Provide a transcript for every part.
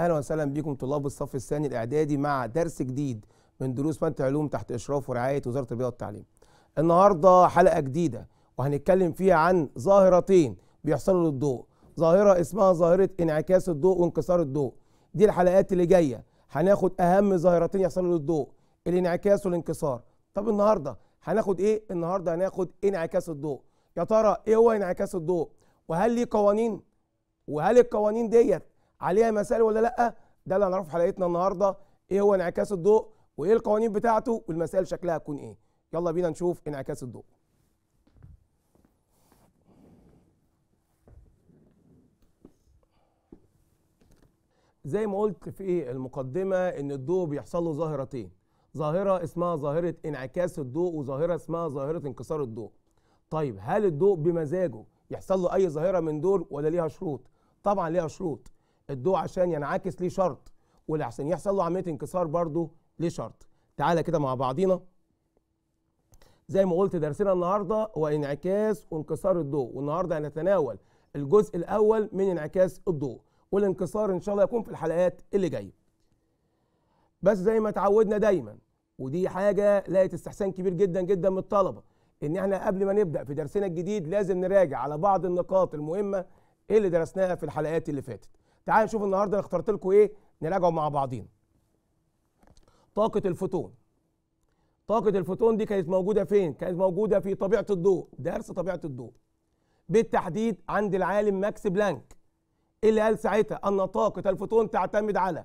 اهلا وسهلا بكم طلاب الصف الثاني الاعدادي مع درس جديد من دروس ماده علوم تحت اشراف ورعايه وزاره التربيه والتعليم. النهارده حلقه جديده وهنتكلم فيها عن ظاهرتين بيحصلوا للضوء، ظاهره اسمها ظاهره انعكاس الضوء وانكسار الضوء. دي الحلقات اللي جايه هناخد اهم ظاهرتين يحصلوا للضوء الانعكاس والانكسار. طب النهارده هناخد ايه؟ النهارده هناخد انعكاس الضوء. يا ترى ايه هو انعكاس الضوء؟ وهل ليه قوانين؟ وهل القوانين ديت عليها مسائل ولا لا ده اللي هنعرفه في حلقتنا النهارده ايه هو انعكاس الضوء وايه القوانين بتاعته والمسائل شكلها هتكون ايه يلا بينا نشوف انعكاس الضوء زي ما قلت في المقدمه ان الضوء بيحصل له ظاهرتين ظاهره اسمها ظاهره انعكاس الضوء وظاهره اسمها ظاهره انكسار الضوء طيب هل الضوء بمزاجه يحصل له اي ظاهره من دول ولا ليها شروط طبعا ليها شروط الضوء عشان ينعكس ليه شرط وعشان يحصل له عمليه انكسار برضه ليه شرط تعالى كده مع بعضينا زي ما قلت درسنا النهارده هو انعكاس وانكسار الضوء والنهارده هنتناول الجزء الاول من انعكاس الضوء والانكسار ان شاء الله يكون في الحلقات اللي جايه بس زي ما اتعودنا دايما ودي حاجه لقت استحسان كبير جدا جدا من الطلبه ان احنا قبل ما نبدا في درسنا الجديد لازم نراجع على بعض النقاط المهمه اللي درسناها في الحلقات اللي فاتت تعالوا نشوف النهارده انا اخترت لكم ايه نراجعه مع بعضين طاقه الفوتون طاقه الفوتون دي كانت موجوده فين كانت موجوده في طبيعه الضوء درس طبيعه الضوء بالتحديد عند العالم ماكس بلانك إيه اللي قال ساعتها ان طاقه الفوتون تعتمد على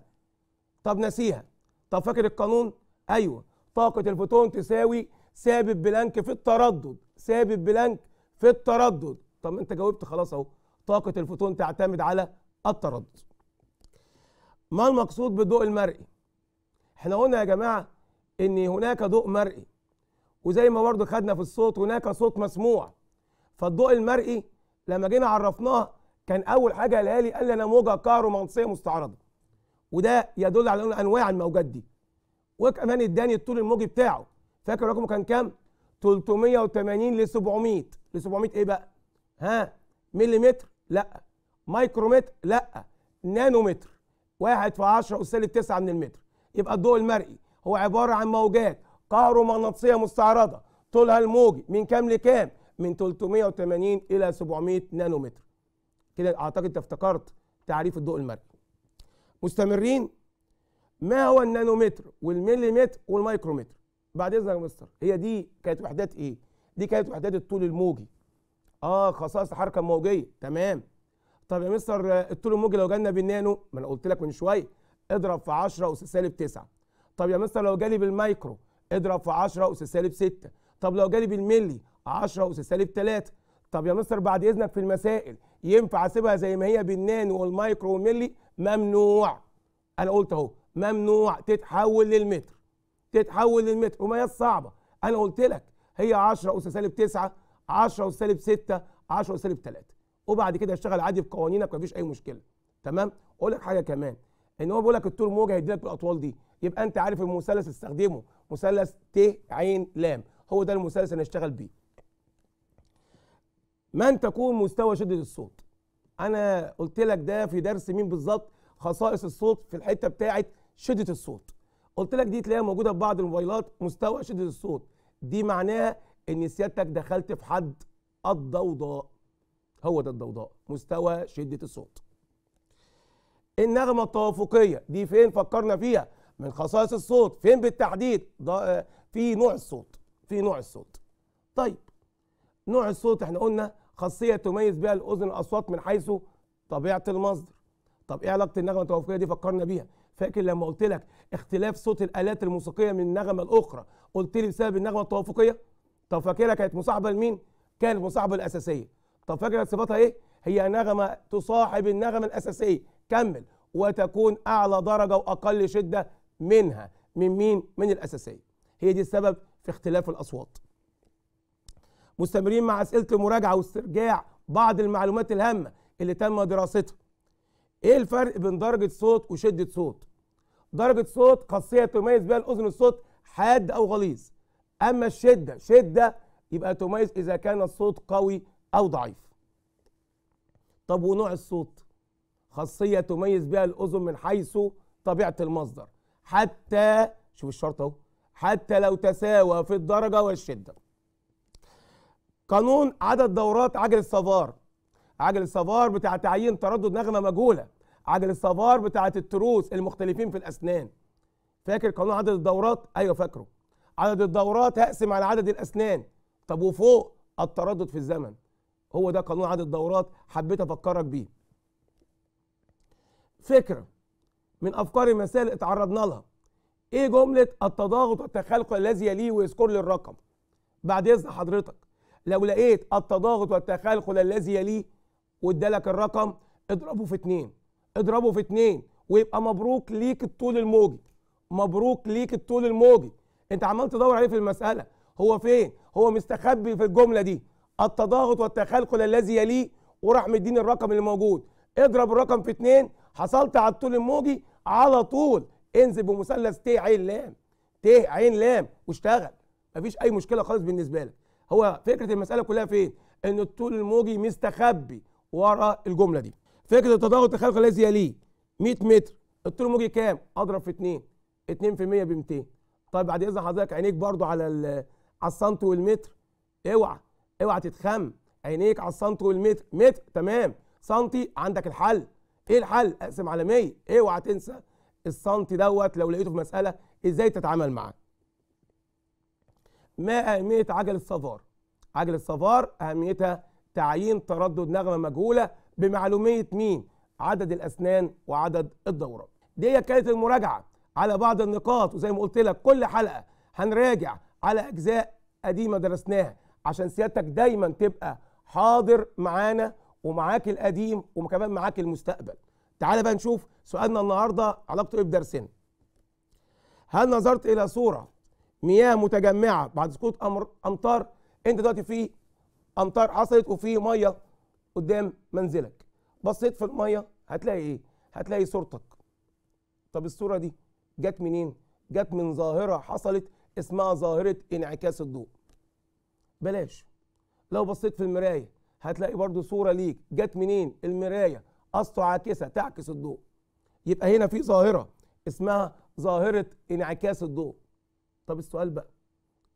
طب نسيها طب فاكر القانون ايوه طاقه الفوتون تساوي ثابت بلانك في التردد ثابت بلانك في التردد طب انت جاوبت خلاص اهو طاقه الفوتون تعتمد على التردد ما المقصود بالضوء المرئي احنا قلنا يا جماعه ان هناك ضوء مرئي وزي ما برضه خدنا في الصوت هناك صوت مسموع فالضوء المرئي لما جينا عرفناه كان اول حاجه قالها لي قال لي انا موجه كهرومغناطيسيه مستعرضه وده يدل على انواع الموجات دي وكمان اداني الطول الموجي بتاعه فاكر رقمه كان كام 380 ل 700 ل 700 ايه بقى ها مليمتر لا مايكرومتر لا نانومتر واحد في عشرة أس تسعة من المتر يبقى الضوء المرئي هو عبارة عن موجات كهرومغناطيسية مستعرضة طولها الموجي من كام لكام من 380 إلى 700 نانومتر كده أعتقد أنت افتكرت تعريف الضوء المرئي مستمرين ما هو النانومتر والمليمتر والمايكرومتر بعد اذنك يا مستر هي دي كانت وحدات ايه دي كانت وحدات الطول الموجي اه خصائص الحركه الموجيه تمام طب يا مستر الطول الموجي لو جالنا بالنانو ما انا قلت لك من شويه اضرب في 10 اس سالب 9 طب يا مستر لو جالي بالمايكرو اضرب في 10 اس سالب 6 طب لو جالي بالملي 10 اس سالب 3 طب يا مستر بعد اذنك في المسائل ينفع اسيبها زي ما هي بالنانو والمايكرو والملي ممنوع انا قلت اهو ممنوع تتحول للمتر تتحول للمتر وما هي الصعبه انا قلت لك هي 10 اس سالب 9 10 اس سالب 6 10 اس سالب 3 وبعد كده اشتغل عادي في قوانينك مفيش اي مشكله تمام اقول لك حاجه كمان ان هو بيقول لك الطول موجه هيديلك بالاطوال دي يبقى انت عارف المثلث استخدمه مثلث ت عين لام هو ده المثلث اللي هنشتغل بيه من تكون مستوى شده الصوت انا قلت لك ده في درس مين بالظبط خصائص الصوت في الحته بتاعه شده الصوت قلت لك دي تلاقيها موجوده في بعض الموبايلات مستوى شده الصوت دي معناها ان سيادتك دخلت في حد الضوضاء هو ده الضوضاء مستوى شده الصوت النغمه التوافقيه دي فين فكرنا فيها من خصائص الصوت فين بالتحديد آه، في نوع الصوت في نوع الصوت طيب نوع الصوت احنا قلنا خاصيه تميز بها الاذن الاصوات من حيث طبيعه المصدر طب ايه علاقه النغمه التوافقيه دي فكرنا بيها فاكر لما قلت لك اختلاف صوت الالات الموسيقيه من النغمة الأخرى قلت لي بسبب النغمه التوافقيه طب فاكرها كانت مصاحبه لمين كانت مصاحبه الاساسيه طب فاكر صفاتها ايه هي نغمه تصاحب النغمه الاساسيه كمل وتكون اعلى درجه واقل شده منها من مين من الاساسيه هي دي السبب في اختلاف الاصوات مستمرين مع اسئله المراجعه واسترجاع بعض المعلومات الهامه اللي تم دراستها ايه الفرق بين درجه صوت وشده صوت درجه صوت خاصيه تميز بها الاذن الصوت حاد او غليظ اما الشده شده يبقى تميز اذا كان الصوت قوي أو ضعيف طب ونوع الصوت خاصية تميز بها الأذن من حيث طبيعة المصدر حتى شوف الشرط اهو حتى لو تساوى في الدرجة والشدة قانون عدد دورات عجل الصفار عجل الصفار بتاع تعيين تردد نغمة مجهولة عجل الصفار بتاعة التروس المختلفين في الأسنان فاكر قانون عدد الدورات أيوه فاكره عدد الدورات هقسم على عدد الأسنان طب وفوق التردد في الزمن هو ده قانون عدد الدورات حبيت افكرك بيه فكره من افكار المسائل اتعرضنا لها ايه جمله التضاغط والتخلق الذي يليه ويذكر لي الرقم بعد اذن حضرتك لو لقيت التضاغط والتخلق الذي يليه وادالك الرقم اضربه في اتنين اضربه في اتنين ويبقى مبروك ليك الطول الموجي مبروك ليك الطول الموجي انت عمال تدور عليه في المساله هو فين هو مستخبي في الجمله دي التضاغط والتخلخل الذي يليه وراح مديني الرقم اللي موجود اضرب الرقم في اتنين حصلت على الطول الموجي على طول انزل بمثلث ت عين لام ت عين لام واشتغل مفيش اي مشكله خالص بالنسبه لك هو فكره المساله كلها فين ان الطول الموجي مستخبي ورا الجمله دي فكره التضاغط والتخلخل الذي يليه 100 متر الطول الموجي كام اضرب في 2 100 ب 200 طيب بعد اذن حضرتك عينيك برضو على على السنتي والمتر اوعى اوعى تتخم عينيك على السنتي والمتر متر تمام سنتي عندك الحل ايه الحل اقسم على 100 اوعى تنسى السنتي دوت لو لقيته في مساله ازاي تتعامل معاه ما اهميه عجل الصفار عجل الصفار اهميتها تعيين تردد نغمه مجهوله بمعلوميه مين عدد الاسنان وعدد الدورات دي كانت المراجعه على بعض النقاط وزي ما قلت لك كل حلقه هنراجع على اجزاء قديمه درسناها عشان سيادتك دايما تبقى حاضر معانا ومعاك القديم وكمان معاك المستقبل تعال بقى نشوف سؤالنا النهارده علاقته ايه بدرسنا هل نظرت الى صوره مياه متجمعه بعد سقوط امر امطار انت دلوقتي في امطار حصلت وفي ميه قدام منزلك بصيت في الميه هتلاقي ايه هتلاقي صورتك طب الصوره دي جت منين جت من ظاهره حصلت اسمها ظاهره انعكاس الضوء بلاش لو بصيت في المرايه هتلاقي برضو صوره ليك جت منين المرايه اصله عاكسه تعكس الضوء يبقى هنا في ظاهره اسمها ظاهره انعكاس الضوء طب السؤال بقى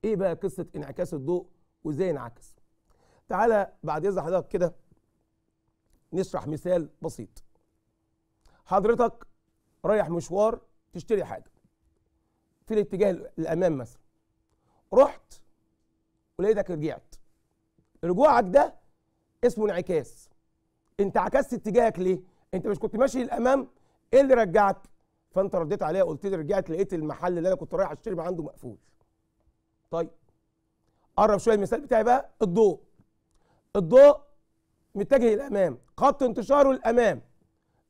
ايه بقى قصه انعكاس الضوء وازاي انعكس تعالى بعد اذن حضرتك كده نشرح مثال بسيط حضرتك رايح مشوار تشتري حاجه في الاتجاه الامام مثلا رحت ولقيتك رجعت رجوعك ده اسمه انعكاس انت عكست اتجاهك ليه انت مش كنت ماشي للامام ايه اللي رجعك فانت رديت عليها قلت لي رجعت لقيت المحل اللي انا كنت رايح اشتري من عنده مقفول طيب قرب شويه المثال بتاعي بقى الضوء الضوء متجه للامام خط انتشاره للامام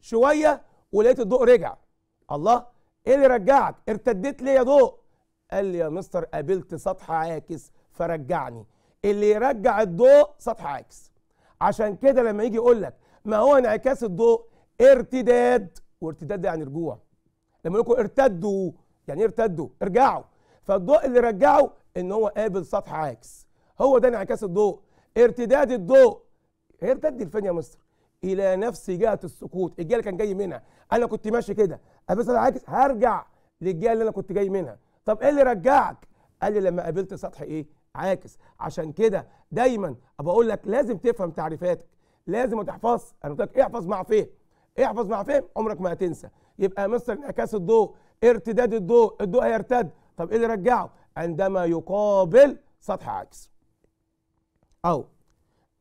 شويه ولقيت الضوء رجع الله ايه اللي رجعك ارتديت ليه يا ضوء قال لي يا مستر قابلت سطح عاكس فرجعني اللي يرجع الضوء سطح عكس عشان كده لما يجي يقول لك ما هو انعكاس الضوء ارتداد وارتداد يعني رجوع لما يقول لكم ارتدوا يعني ايه ارتدوا ارجعوا فالضوء اللي رجعه ان هو قابل سطح عكس هو ده انعكاس الضوء ارتداد الضوء ارتد لفين يا مستر الى نفس جهه السقوط الجهه اللي كان جاي منها انا كنت ماشي كده قابلت سطح عكس هرجع للجهه اللي انا كنت جاي منها طب ايه اللي رجعك قال لي لما قابلت سطح ايه عاكس عشان كده دايما ابقى اقول لك لازم تفهم تعريفاتك لازم ما تحفظ انا قلت لك احفظ مع فين احفظ مع فين عمرك ما هتنسى يبقى مصدر انعكاس الضوء ارتداد الضوء الضوء هيرتد طب ايه اللي رجعه عندما يقابل سطح عكس او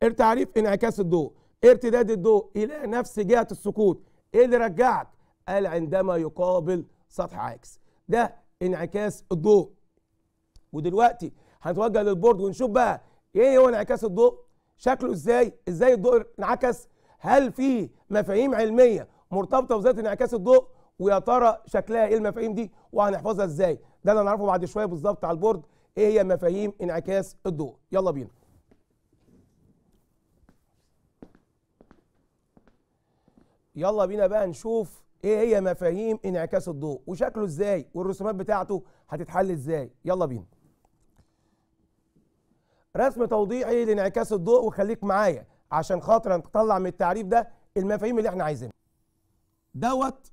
إيه تعريف انعكاس الضوء ارتداد الضوء الى نفس جهه السقوط ايه اللي رجعك قال عندما يقابل سطح عكس ده انعكاس الضوء ودلوقتي هنتوجه للبورد ونشوف بقى ايه هو انعكاس الضوء شكله ازاي ازاي الضوء انعكس هل في مفاهيم علميه مرتبطه بذات انعكاس الضوء ويا ترى شكلها ايه المفاهيم دي وهنحفظها ازاي ده اللي هنعرفه بعد شويه بالظبط على البورد ايه هي مفاهيم انعكاس الضوء يلا بينا يلا بينا بقى نشوف ايه هي مفاهيم انعكاس الضوء وشكله ازاي والرسومات بتاعته هتتحل ازاي يلا بينا رسم توضيحي لانعكاس الضوء وخليك معايا عشان خاطر تطلع من التعريف ده المفاهيم اللي احنا عايزينها دوت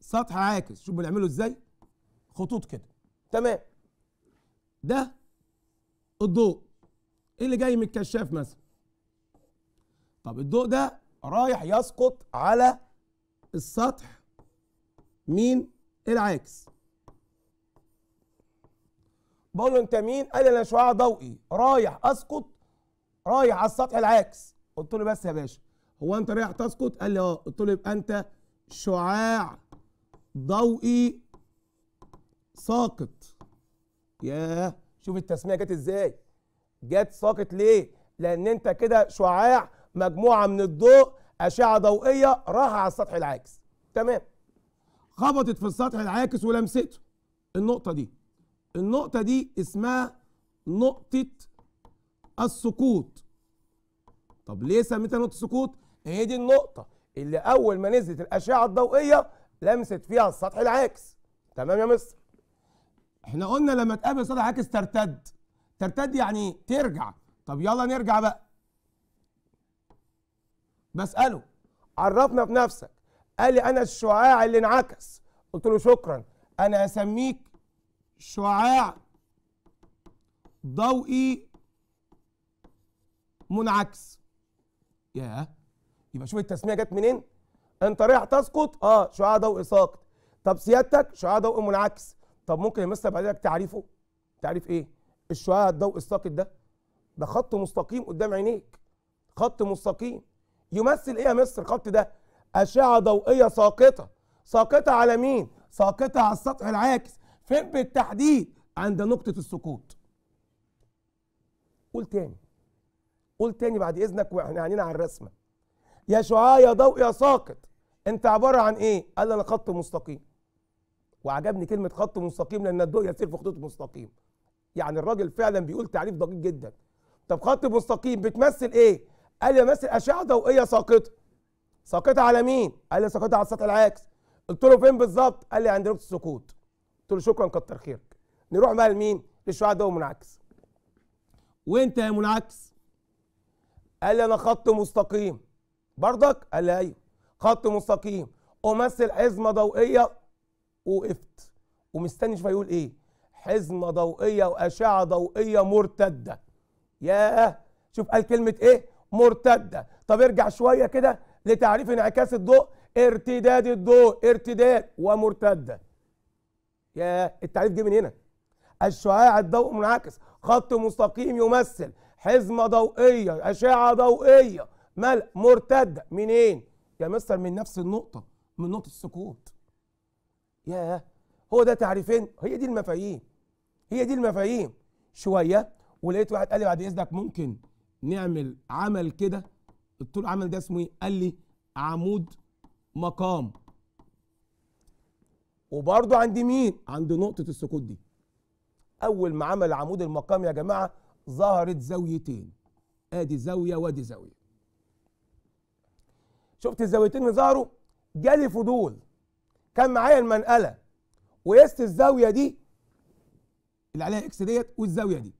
سطح عاكس شوف بنعمله ازاي خطوط كده تمام ده الضوء ايه اللي جاي من الكشاف مثلا طب الضوء ده رايح يسقط على السطح مين العاكس بقول له انت مين؟ قال لي انا شعاع ضوئي رايح اسقط رايح على السطح العاكس قلت له بس يا باشا هو انت رايح تسقط؟ قال لي اه قلت له يبقى انت شعاع ضوئي ساقط ياه شوف التسميه جت ازاي جت ساقط ليه لان انت كده شعاع مجموعه من الضوء اشعه ضوئيه راح على السطح العاكس تمام خبطت في السطح العاكس ولمسته النقطه دي النقطة دي اسمها نقطة السقوط طب ليه سميتها نقطة السقوط؟ هي دي النقطة اللي أول ما نزلت الأشعة الضوئية لمست فيها السطح العاكس تمام يا مصر احنا قلنا لما تقابل السطح العاكس ترتد ترتد يعني ترجع طب يلا نرجع بقى بسأله عرفنا بنفسك قال لي أنا الشعاع اللي انعكس قلت له شكرا أنا أسميك شعاع ضوئي منعكس ياه يبقى شوف التسميه جت منين انت رايح تسقط اه شعاع ضوئي ساقط طب سيادتك شعاع ضوئي منعكس طب ممكن يا مستر بعد تعريفه تعريف ايه الشعاع الضوئي الساقط ده ده خط مستقيم قدام عينيك خط مستقيم يمثل ايه يا مستر الخط ده اشعه ضوئيه ساقطه ساقطه على مين ساقطه على السطح العاكس فين بالتحديد عند نقطة السقوط قول تاني قول تاني بعد إذنك وإحنا عينينا على الرسمة يا شعاع يا ضوء يا ساقط أنت عبارة عن إيه؟ قال أنا خط مستقيم وعجبني كلمة خط مستقيم لأن الضوء يسير في خطوط مستقيم يعني الراجل فعلا بيقول تعريف دقيق جدا طب خط مستقيم بتمثل ايه قال يمثل اشعه ضوئيه ساقطه ساقطه على مين قال لي ساقطه على السطح العكس قلت له فين بالظبط قال لي عند نقطه السقوط قلت له شكرا كتر خيرك نروح بقى لمين للشهداء ومنعكس وانت يا منعكس قال لي انا خط مستقيم برضك قال لي ايوه خط مستقيم امثل حزمه ضوئيه وقفت ومستني شوف هيقول ايه حزمه ضوئيه واشعه ضوئيه مرتده ياه شوف قال كلمه ايه مرتده طب ارجع شويه كده لتعريف انعكاس الضوء ارتداد الضوء ارتداد ومرتده يا التعريف جه من هنا الشعاع الضوء منعكس خط مستقيم يمثل حزمة ضوئية أشعة ضوئية مل مرتدة منين؟ يا مستر من نفس النقطة من نقطة السكوت ياه هو ده تعريفين هي دي المفاهيم هي دي المفاهيم شوية ولقيت واحد قال لي بعد إذنك ممكن نعمل عمل كده قلت له العمل ده اسمه ايه؟ قال لي عمود مقام وبرضه عند مين عند نقطه السقوط دي اول ما عمل عمود المقام يا جماعه ظهرت زاويتين ادي زاويه وادي زاويه شفت الزاويتين اللي ظهروا جالي فضول كان معايا المنقله وقست الزاويه دي اللي عليها اكس ديت والزاويه دي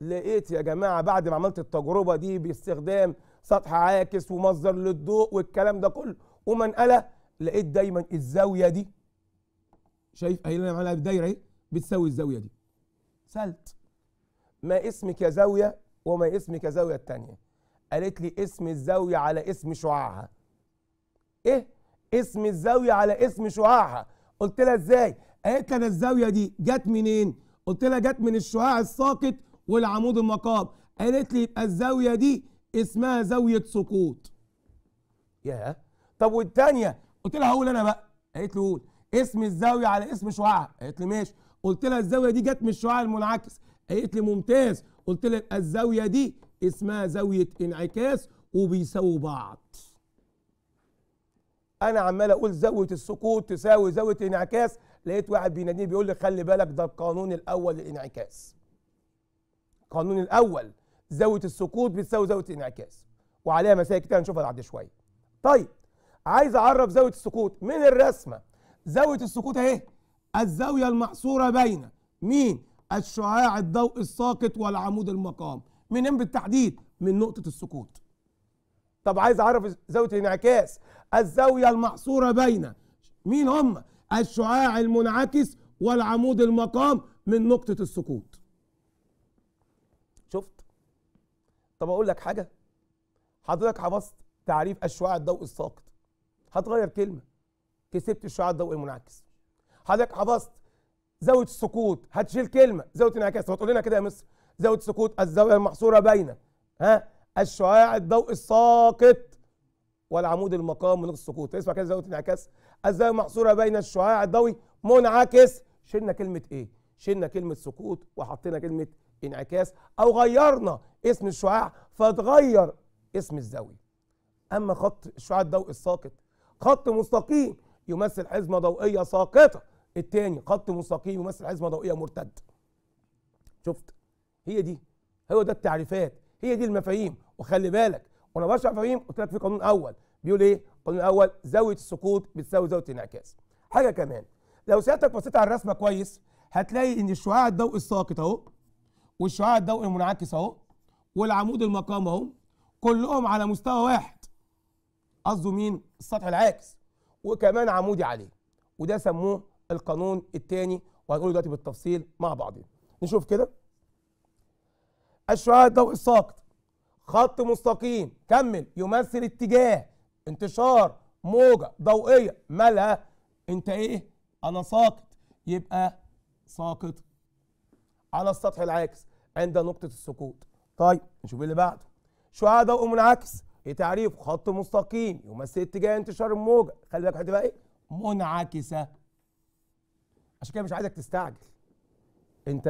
لقيت يا جماعه بعد ما عملت التجربه دي باستخدام سطح عاكس ومصدر للضوء والكلام ده كله ومنقله لقيت دايما الزاويه دي شايف اهي اللي انا عاملها اهي بتساوي الزاويه دي سالت ما اسمك يا زاويه وما اسمك يا زاويه الثانيه قالت لي اسم الزاويه على اسم شعاعها ايه اسم الزاويه على اسم شعاعها قلت لها ازاي قالت لي انا الزاويه دي جت منين قلت لها جت من الشعاع الساقط والعمود المقاب قالت لي يبقى الزاويه دي اسمها زاويه سقوط ياه طب والثانيه قلت لها هقول انا بقى قالت لي قول اسم الزاويه على اسم شعاع قالت لي ماشي قلت لها الزاويه دي جت من الشعاع المنعكس قالت لي ممتاز قلت لها الزاويه دي اسمها زاويه انعكاس وبيساووا بعض انا عمال اقول زاويه السقوط تساوي زاويه الانعكاس لقيت واحد بيناديني بيقول لي خلي بالك ده القانون الاول للانعكاس القانون الاول زاويه السقوط بتساوي زاويه الانعكاس وعليها مسائل كتير هنشوفها بعد شويه طيب عايز اعرف زاويه السقوط من الرسمه زاويه السقوط اهي الزاويه المحصوره بين مين الشعاع الضوء الساقط والعمود المقام منين بالتحديد من نقطه السقوط طب عايز اعرف زاويه الانعكاس الزاويه المحصوره بين مين هم الشعاع المنعكس والعمود المقام من نقطه السقوط شفت طب اقول لك حاجه حضرتك حفظت تعريف الشعاع الضوء الساقط هتغير كلمه كسبت الشعاع الضوئي المنعكس حضرتك حفظت زاويه السقوط هتشيل كلمه زاويه انعكاس هتقول لنا كده يا مصر زاويه السقوط الزاويه المحصوره بين ها الشعاع الضوئي الساقط والعمود المقام من السقوط اسمع كده زاويه انعكاس الزاويه المحصوره بين الشعاع الضوئي منعكس شلنا كلمه ايه شلنا كلمه سقوط وحطينا كلمه انعكاس او غيرنا اسم الشعاع فتغير اسم الزاويه اما خط الشعاع الضوئي الساقط خط مستقيم يمثل حزمه ضوئيه ساقطه الثاني خط مستقيم يمثل حزمه ضوئيه مرتده شفت هي دي هو ده التعريفات هي دي المفاهيم وخلي بالك وانا بشرح مفاهيم قلت لك في قانون اول بيقول ايه القانون الاول زاويه السقوط بتساوي زاويه الانعكاس حاجه كمان لو سيادتك بصيت على الرسمه كويس هتلاقي ان الشعاع الضوئي الساقط اهو والشعاع الضوئي المنعكس اهو والعمود المقام اهو كلهم على مستوى واحد قصده مين السطح العاكس وكمان عمودي عليه وده سموه القانون الثاني وهنقوله دلوقتي بالتفصيل مع بعضين نشوف كده الشعاع الضوئي الساقط خط مستقيم كمل يمثل اتجاه انتشار موجه ضوئيه مالها انت ايه انا ساقط يبقى ساقط على السطح العاكس عند نقطه السقوط طيب نشوف إيه اللي بعده شعاع ضوئي منعكس ايه تعريف خط مستقيم يمثل اتجاه انتشار الموجه خلي بالك هتبقى بقى ايه منعكسه عشان كده مش عايزك تستعجل انت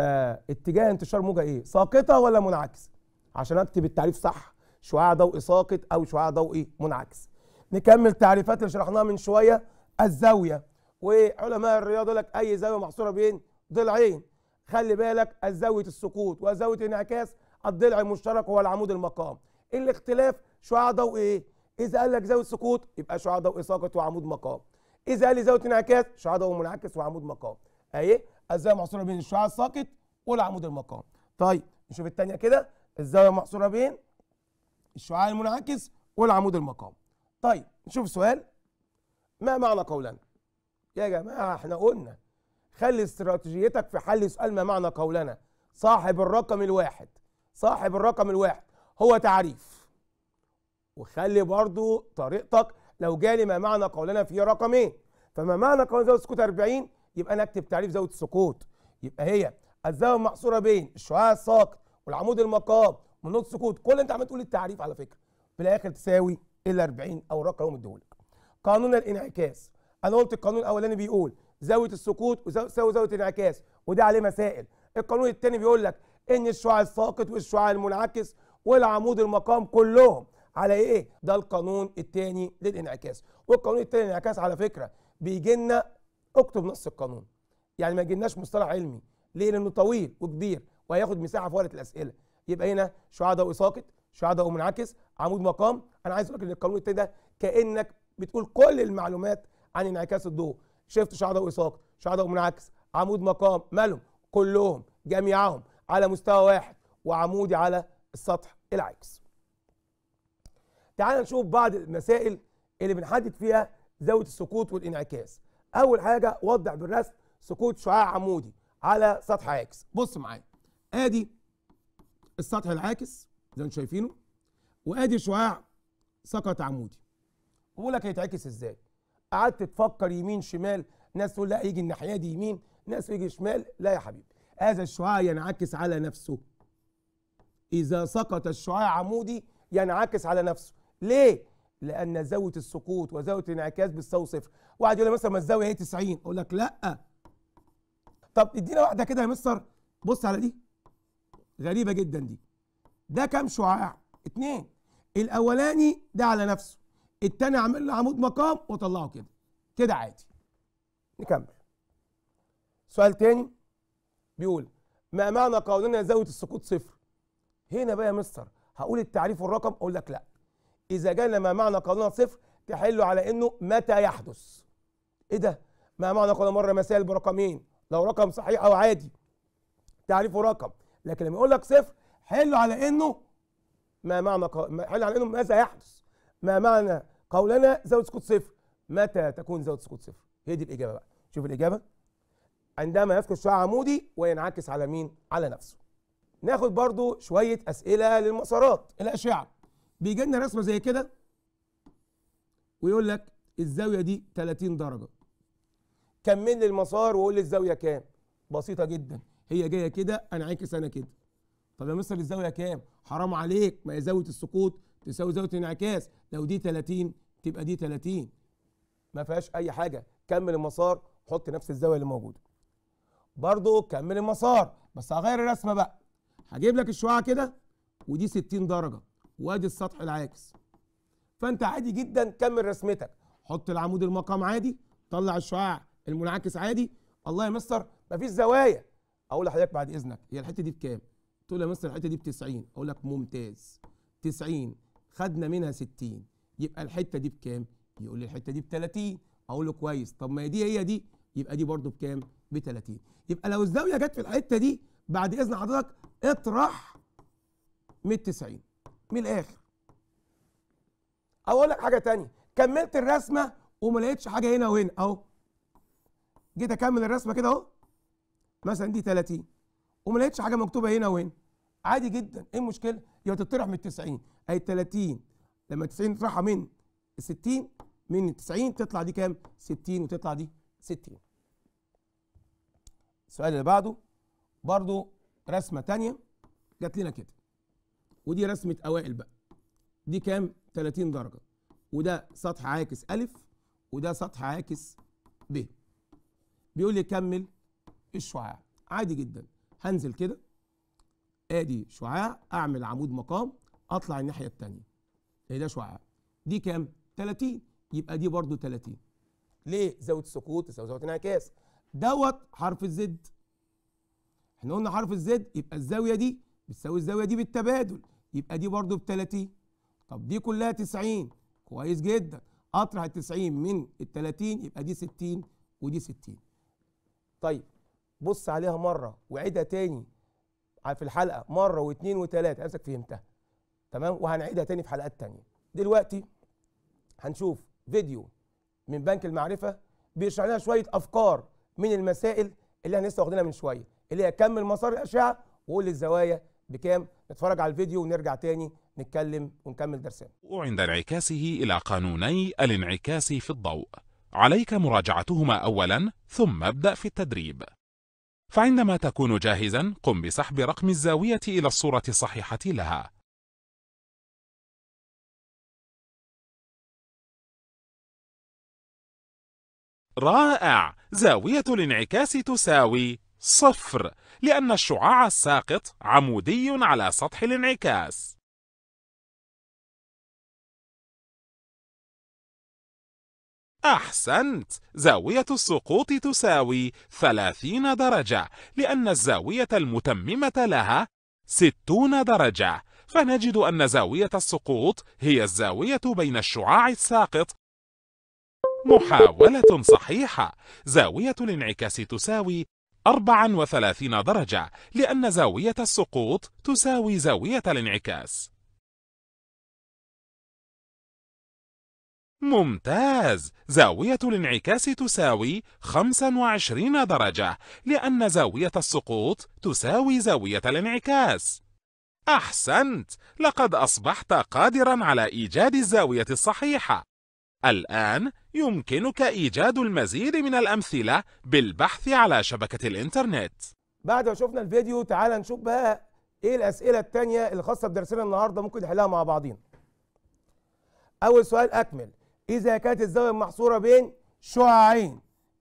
اتجاه انتشار موجه ايه ساقطه ولا منعكسه عشان اكتب التعريف صح شعاع ضوئي ساقط او شعاع ضوئي منعكس نكمل تعريفات اللي شرحناها من شويه الزاويه وعلماء الرياضه لك اي زاويه محصوره بين ضلعين خلي بالك الزاويه السقوط وزاويه الانعكاس الضلع المشترك هو العمود المقام الاختلاف شعاع ضوء ايه اذا قال لك زاويه سقوط يبقى شعاع ضوء ساقط وعمود مقام اذا قال لي زاويه انعكاس شعاع ضوء منعكس وعمود مقام اهي الزاويه محصوره بين الشعاع الساقط والعمود المقام طيب نشوف الثانيه كده الزاويه محصوره بين الشعاع المنعكس والعمود المقام طيب نشوف سؤال ما معنى قولنا يا جماعه احنا قلنا خلي استراتيجيتك في حل سؤال ما معنى قولنا صاحب الرقم الواحد صاحب الرقم الواحد هو تعريف وخلي برضو طريقتك لو جالي ما معنى قولنا في رقمين إيه؟ فما معنى قولنا زاوية السكوت 40 يبقى انا اكتب تعريف زاوية السكوت يبقى هي الزاوية المحصورة بين الشعاع الساقط والعمود المقام ونقطة السكوت كل انت عمال تقول التعريف على فكرة في الاخر تساوي ال 40 او الرقم اللي مديهولك قانون الانعكاس انا قلت القانون الاولاني بيقول زاوية السكوت تساوي زاوية الانعكاس وده عليه مسائل القانون الثاني بيقول لك ان الشعاع الساقط والشعاع المنعكس والعمود المقام كلهم على ايه ده القانون الثاني للانعكاس والقانون الثاني للانعكاس على فكره بيجي لنا اكتب نص القانون يعني ما يجيلناش مصطلح علمي ليه لانه طويل وكبير وهياخد مساحه في ورقه الاسئله يبقى هنا شعاع ضوء ساقط شعاع ضوء منعكس عمود مقام انا عايز اقول لك ان القانون الثاني ده كانك بتقول كل المعلومات عن انعكاس الضوء شفت شعاع ضوء ساقط شعاع ضوء منعكس عمود مقام مالهم كلهم جميعهم على مستوى واحد وعمودي على السطح العكس تعال نشوف بعض المسائل اللي بنحدد فيها زاويه السقوط والانعكاس اول حاجه وضح بالرسم سقوط شعاع عمودي على سطح عاكس بص معايا ادي السطح العاكس زي ما انتم شايفينه وادي شعاع سقط عمودي بقول لك هيتعكس ازاي قعدت تفكر يمين شمال ناس تقول لا يجي الناحيه دي يمين ناس يجي شمال لا يا حبيبي هذا الشعاع ينعكس على نفسه اذا سقط الشعاع عمودي ينعكس على نفسه ليه؟ لأن زاوية السقوط وزاوية الانعكاس بتساوي صفر واحد يقول لي مثلا ما الزاوية هي 90 أقول لك لأ طب ادينا واحدة كده يا مستر بص على دي غريبة جدا دي ده كام شعاع؟ اتنين الأولاني ده على نفسه التاني عامل له عمود مقام وأطلعه كده كده عادي نكمل سؤال تاني بيقول ما معنى قولنا زاوية السقوط صفر؟ هنا بقى يا مستر هقول التعريف والرقم أقول لك لأ إذا جانا ما معنى قولنا صفر تحل على إنه متى يحدث إيه ده؟ ما معنى قول مرة مسائل برقمين لو رقم صحيح أو عادي تعريفه رقم لكن لما يقول لك صفر حل على إنه ما معنى حل على إنه ماذا يحدث ما معنى قولنا زاوية سقوط صفر متى تكون زاوية سقوط صفر هي دي الإجابة بقى شوف الإجابة عندما يسقط شعاع عمودي وينعكس على مين على نفسه ناخد برضو شوية أسئلة للمسارات الأشعة بيجي لنا رسمه زي كده ويقول لك الزاويه دي 30 درجه كمل لي المسار وقول لي الزاويه كام بسيطه جدا هي جايه كده انعكس انا كده طب يا مستر الزاويه كام حرام عليك ما هي زاويه السقوط تساوي زاويه الانعكاس لو دي 30 تبقى دي 30 ما فيهاش اي حاجه كمل المسار حط نفس الزاويه اللي موجوده برضه كمل المسار بس هغير الرسمه بقى هجيب لك الشعاع كده ودي 60 درجه وادي السطح العاكس فانت عادي جدا كمل رسمتك حط العمود المقام عادي طلع الشعاع المنعكس عادي الله يا مستر مفيش زوايا اقول لحضرتك بعد اذنك هي الحته دي بكام تقول يا مستر الحته دي ب 90 اقول لك ممتاز 90 خدنا منها 60 يبقى الحته دي بكام يقول لي الحته دي ب 30 اقول له كويس طب ما دي هي دي يبقى دي برده بكام ب 30 يبقى لو الزاويه جت في الحته دي بعد اذن حضرتك اطرح من 90 من الاخر اقول لك حاجه تانية كملت الرسمه وما لقيتش حاجه هنا وهنا اهو جيت اكمل الرسمه كده اهو مثلا دي 30 وما لقيتش حاجه مكتوبه هنا وهنا عادي جدا ايه المشكله يبقى تطرح من 90 اي 30 لما 90 تطرحها من 60 من 90 تطلع دي كام 60 وتطلع دي 60 السؤال اللي بعده برضو رسمه تانية جات لنا كده ودي رسمه اوائل بقى دي كام 30 درجه وده سطح عاكس أ وده سطح عاكس ب بيقول لي كمل الشعاع عادي جدا هنزل كده ادي شعاع اعمل عمود مقام اطلع الناحيه الثانيه ايه ده شعاع دي كام 30 يبقى دي برضه 30 ليه زاويه سقوط تساوي زاويه انعكاس دوت حرف الزد احنا قلنا حرف الزد يبقى الزاويه دي بتساوي الزاويه دي بالتبادل يبقى دي برضو ب 30 طب دي كلها 90 كويس جدا اطرح ال 90 من ال 30 يبقى دي 60 ودي 60 طيب بص عليها مره وعيدها تاني في الحلقه مره واثنين وثلاثه نفسك فهمتها تمام وهنعيدها تاني في حلقات تانيه دلوقتي هنشوف فيديو من بنك المعرفه بيشرح لنا شويه افكار من المسائل اللي احنا لسه واخدينها من شويه اللي هي كم المسار الاشعه وقول الزوايا بكام نتفرج على الفيديو ونرجع تاني نتكلم ونكمل درسنا وعند انعكاسه إلى قانوني الانعكاس في الضوء عليك مراجعتهما أولا ثم ابدأ في التدريب فعندما تكون جاهزا قم بسحب رقم الزاوية إلى الصورة الصحيحة لها رائع! زاوية الانعكاس تساوي صفر لأن الشعاع الساقط عمودي على سطح الانعكاس أحسنت زاوية السقوط تساوي 30 درجة لأن الزاوية المتممة لها 60 درجة فنجد أن زاوية السقوط هي الزاوية بين الشعاع الساقط محاولة صحيحة زاوية الانعكاس تساوي 34 درجة لأن زاوية السقوط تساوي زاوية الانعكاس ممتاز زاوية الانعكاس تساوي 25 درجة لأن زاوية السقوط تساوي زاوية الانعكاس أحسنت لقد أصبحت قادرا على إيجاد الزاوية الصحيحة الآن يمكنك إيجاد المزيد من الأمثلة بالبحث على شبكة الإنترنت بعد ما شفنا الفيديو تعال نشوف بقى إيه الأسئلة التانية الخاصة بدرسنا النهاردة ممكن نحلها مع بعضين أول سؤال أكمل إذا كانت الزاوية محصورة بين شعاعين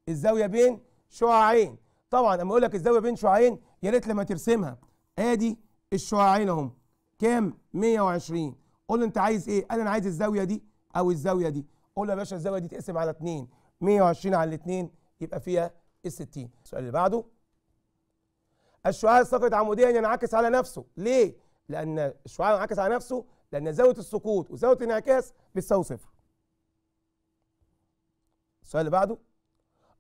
الزاوية بين شعاعين طبعا أما أقول لك الزاوية بين شعاعين يا ريت لما ترسمها آدي الشعاعين أهم كام 120 قول أنت عايز إيه أنا عايز الزاوية دي أو الزاوية دي قول يا باشا الزاويه دي تقسم على 2 120 على 2 يبقى فيها ال 60 السؤال اللي بعده الشعاع الساقط عموديا ينعكس على نفسه ليه لان الشعاع ينعكس على نفسه لان زاويه السقوط وزاويه الانعكاس بتساوي صفر السؤال اللي بعده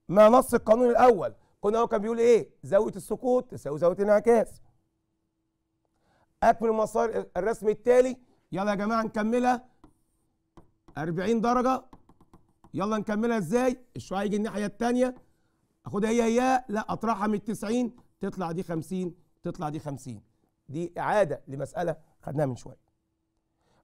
ما نص القانون الاول قلنا هو كان بيقول ايه زاويه السقوط تساوي زاويه الانعكاس اكمل المسار الرسم التالي يلا يا جماعه نكملها 40 درجه يلا نكملها ازاي الشعاع يجي الناحيه التانية اخدها هي هي لا اطرحها من 90 تطلع دي 50 تطلع دي 50 دي اعاده لمساله خدناها من شويه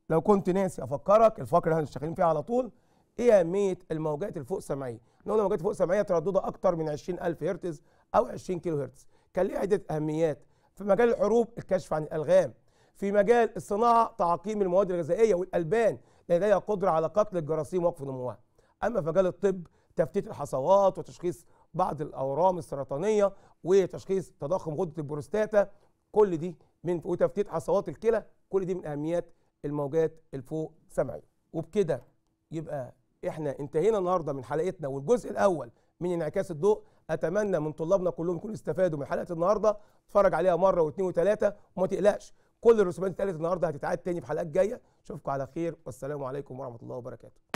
لو كنت ناسي افكرك الفقره اللي احنا شغالين فيها على طول ايه اهميه الموجات الفوق سمعيه احنا الموجات الفوق سمعيه ترددها اكتر من 20000 هرتز او 20 كيلو هرتز كان ليه عده اهميات في مجال الحروب الكشف عن الالغام في مجال الصناعه تعقيم المواد الغذائيه والالبان لديها قدره على قتل الجراثيم ووقف نموها اما في مجال الطب تفتيت الحصوات وتشخيص بعض الاورام السرطانيه وتشخيص تضخم غده البروستاتا كل دي من وتفتيت حصوات الكلى كل دي من اهميات الموجات الفوق سمعيه وبكده يبقى احنا انتهينا النهارده من حلقتنا والجزء الاول من انعكاس الضوء اتمنى من طلابنا كلهم يكونوا استفادوا من حلقه النهارده اتفرج عليها مره واثنين وثلاثه وما تقلقش كل الرسومات اتقالت النهارده هتتعاد تاني في حلقات جايه اشوفكم على خير والسلام عليكم ورحمه الله وبركاته